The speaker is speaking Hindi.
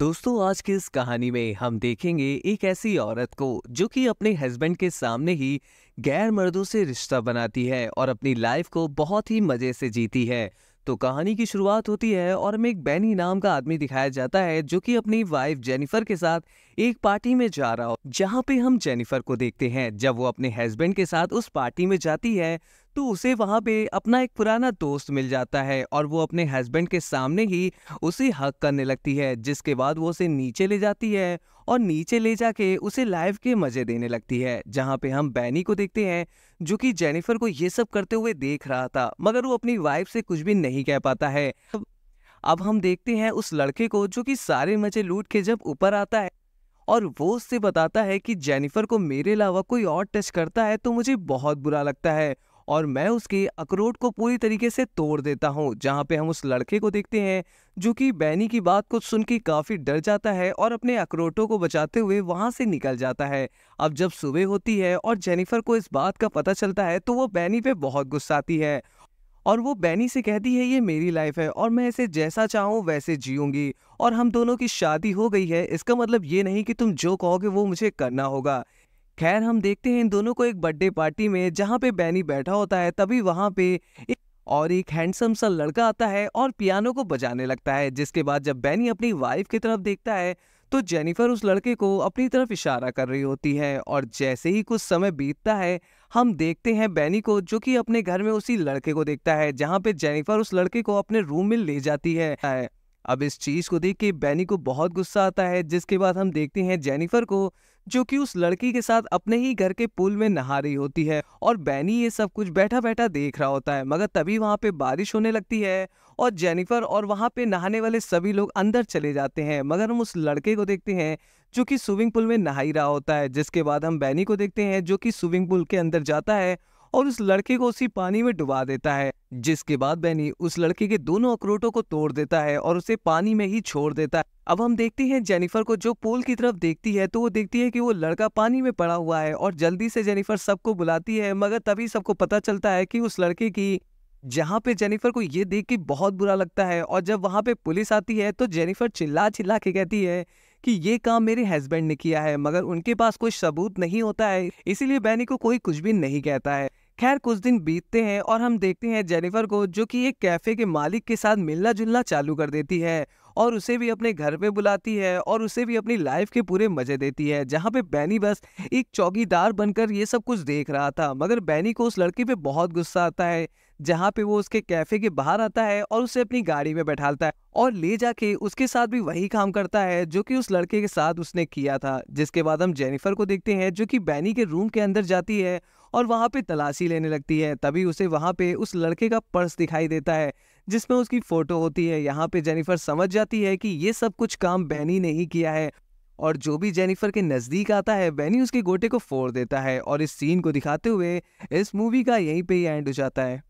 दोस्तों आज की इस कहानी में हम देखेंगे एक ऐसी औरत को जो कि अपने हस्बैंड के सामने ही गैर मर्दों से रिश्ता बनाती है और अपनी लाइफ को बहुत ही मजे से जीती है तो कहानी की शुरुआत होती है और हमें एक बैनी नाम का आदमी दिखाया जाता है जो कि अपनी वाइफ जेनिफर के साथ एक पार्टी में जा रहा हो जहाँ पे हम जेनिफर को देखते हैं जब वो अपने हस्बैंड के साथ उस पार्टी में जाती है तो उसे वहां पे अपना एक पुराना दोस्त मिल जाता है और वो अपने हस्बैंड के सामने ही उसे हक करने लगती है जिसके बाद वो उसे नीचे ले जाती है और नीचे ले जाके उसे लाइफ के मज़े देने लगती है जहां पे हम बैनी को देखते हैं जो कि जेनिफर को ये सब करते हुए देख रहा था मगर वो अपनी वाइफ से कुछ भी नहीं कह पाता है अब हम देखते हैं उस लड़के को जो कि सारे मजे लूट के जब ऊपर आता है और वो उससे बताता है कि जेनिफर को मेरे अलावा कोई और टच करता है तो मुझे बहुत बुरा लगता है और मैं उसके अखरोट को पूरी तरीके से तोड़ देता हूँ जहाँ पे हम उस लड़के को देखते हैं जो कि बैनी की बात को सुन के काफ़ी डर जाता है और अपने अखरोटों को बचाते हुए वहाँ से निकल जाता है अब जब सुबह होती है और जेनिफर को इस बात का पता चलता है तो वो बैनी पे बहुत गुस्साती है और वो बैनी से कहती है ये मेरी लाइफ है और मैं इसे जैसा चाहूँ वैसे जीऊँगी और हम दोनों की शादी हो गई है इसका मतलब ये नहीं कि तुम जो कहोगे वो मुझे करना होगा खैर हम देखते हैं इन दोनों को एक बर्थडे पार्टी में जहाँ पे बैनी बैठा होता है तभी वहाँ पे एक और एक हैंडसम सा लड़का आता है और पियानो को बजाने लगता है जिसके बाद जब बैनी अपनी वाइफ की तरफ देखता है तो जेनिफर उस लड़के को अपनी तरफ इशारा कर रही होती है और जैसे ही कुछ समय बीतता है हम देखते हैं बैनी को जो कि अपने घर में उसी लड़के को देखता है जहाँ पे जेनिफर उस लड़के को अपने रूम में ले जाती है अब इस चीज को देख के बैनी को बहुत गुस्सा आता है जिसके बाद हम देखते हैं जेनिफर को जो कि उस लड़की के साथ अपने ही घर के पुल में नहा रही होती है और बैनी ये सब कुछ बैठा बैठा देख रहा होता है मगर तभी वहाँ पे बारिश होने लगती है और जेनिफर और वहाँ पे नहाने वाले सभी लोग अंदर चले जाते हैं मगर हम उस लड़के को देखते हैं जो कि स्विमिंग पूल में नहा ही रहा होता है जिसके बाद हम बैनी को देखते हैं जो कि स्विमिंग पूल के अंदर जाता है और उस लड़के को उसी पानी में डुबा देता है जिसके बाद बेनी उस लड़के के दोनों अखरोटों को तोड़ देता है और उसे पानी में ही छोड़ देता है अब हम देखते हैं जेनिफर को जो पोल की तरफ देखती है तो वो देखती है कि वो लड़का पानी में पड़ा हुआ है और जल्दी से जेनिफर सबको बुलाती है मगर तभी सबको पता चलता है कि उस लड़के की जहाँ पे जेनिफर को ये देख के बहुत बुरा लगता है और जब वहाँ पे पुलिस आती है तो जेनिफर चिल्ला चिल्ला के कहती है कि ये काम मेरे हस्बैंड ने किया है मगर उनके पास कोई सबूत नहीं होता है इसीलिए बैनी को कोई कुछ भी नहीं कहता है खैर कुछ दिन बीतते हैं और हम देखते हैं जेनिफर को जो कि एक कैफे के मालिक के साथ मिलना जुलना चालू कर देती है और उसे भी अपने घर पे बुलाती है और उसे भी अपनी लाइफ के पूरे मजे देती है जहाँ पे बैनी बस एक चौकीदार बनकर ये सब कुछ देख रहा था मगर बैनी को उस लड़की पे बहुत गुस्सा आता है जहाँ पे वो उसके कैफे के बाहर आता है और उसे अपनी गाड़ी में बैठाता है और ले जाके उसके साथ भी वही काम करता है जो कि उस लड़के के साथ उसने किया था जिसके बाद हम जेनिफर को देखते हैं जो कि बैनी के रूम के अंदर जाती है और वहाँ पे तलाशी लेने लगती है तभी उसे वहाँ पे उस लड़के का पर्स दिखाई देता है जिसमें उसकी फ़ोटो होती है यहाँ पे जेनिफर समझ जाती है कि ये सब कुछ काम बैनी ने ही किया है और जो भी जेनिफर के नज़दीक आता है बैनी उसके गोटे को फोड़ देता है और इस सीन को दिखाते हुए इस मूवी का यहीं पे ही एंड हो जाता है